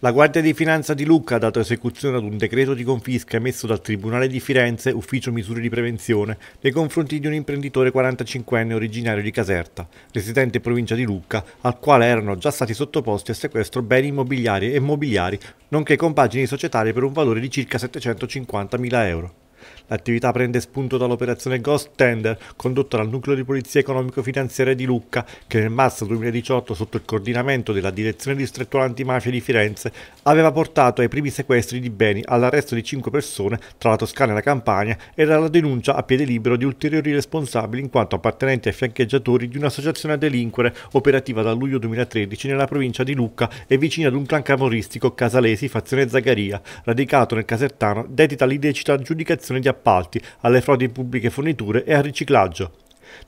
La Guardia di Finanza di Lucca ha dato esecuzione ad un decreto di confisca emesso dal Tribunale di Firenze, ufficio misure di prevenzione, nei confronti di un imprenditore 45enne originario di Caserta, residente in provincia di Lucca, al quale erano già stati sottoposti a sequestro beni immobiliari e mobiliari, nonché compagini societarie per un valore di circa 750.000 euro. L'attività prende spunto dall'operazione Ghost Tender, condotta dal Nucleo di Polizia Economico-Finanziaria di Lucca, che nel marzo 2018, sotto il coordinamento della Direzione Distrettuale Antimafia di Firenze, aveva portato ai primi sequestri di beni, all'arresto di cinque persone tra la Toscana e la Campania e alla denuncia a piede libero di ulteriori responsabili in quanto appartenenti ai fiancheggiatori di un'associazione a delinquere operativa dal luglio 2013 nella provincia di Lucca e vicina ad un clan camoristico casalesi fazione Zagaria, radicato nel Casertano, dedita all'idecita aggiudicazione di appartenenti appalti, alle frodi pubbliche forniture e al riciclaggio.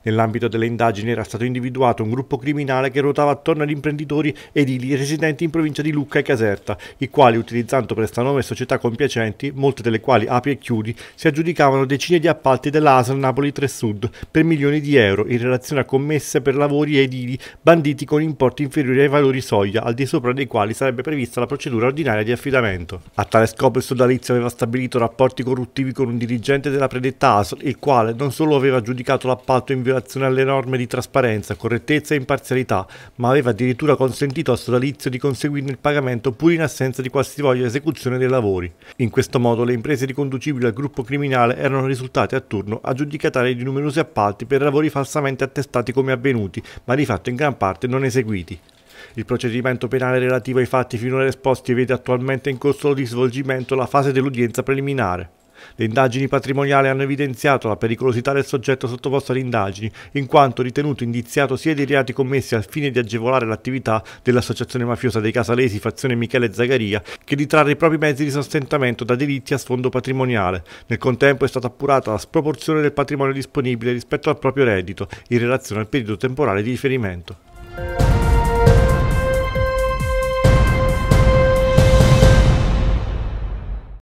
Nell'ambito delle indagini era stato individuato un gruppo criminale che ruotava attorno ad imprenditori edili residenti in provincia di Lucca e Caserta, i quali, utilizzando prestanome e società compiacenti, molte delle quali api e chiudi, si aggiudicavano decine di appalti dell'ASL Napoli 3 Sud per milioni di euro in relazione a commesse per lavori edili banditi con importi inferiori ai valori soglia, al di sopra dei quali sarebbe prevista la procedura ordinaria di affidamento. A tale scopo il sodalizio aveva stabilito rapporti corruttivi con un dirigente della predetta ASL, il quale non solo aveva giudicato l'appalto fatto in violazione alle norme di trasparenza, correttezza e imparzialità, ma aveva addirittura consentito al sodalizio di conseguirne il pagamento pur in assenza di qualsivoglia esecuzione dei lavori. In questo modo le imprese riconducibili al gruppo criminale erano risultate a turno aggiudicatarie di numerosi appalti per lavori falsamente attestati come avvenuti, ma di fatto in gran parte non eseguiti. Il procedimento penale relativo ai fatti finora esposti vede attualmente in corso di svolgimento la fase dell'udienza preliminare. Le indagini patrimoniali hanno evidenziato la pericolosità del soggetto sottoposto alle indagini, in quanto ritenuto indiziato sia dei reati commessi al fine di agevolare l'attività dell'associazione mafiosa dei Casalesi fazione Michele Zagaria, che di trarre i propri mezzi di sostentamento da delitti a sfondo patrimoniale. Nel contempo è stata appurata la sproporzione del patrimonio disponibile rispetto al proprio reddito, in relazione al periodo temporale di riferimento.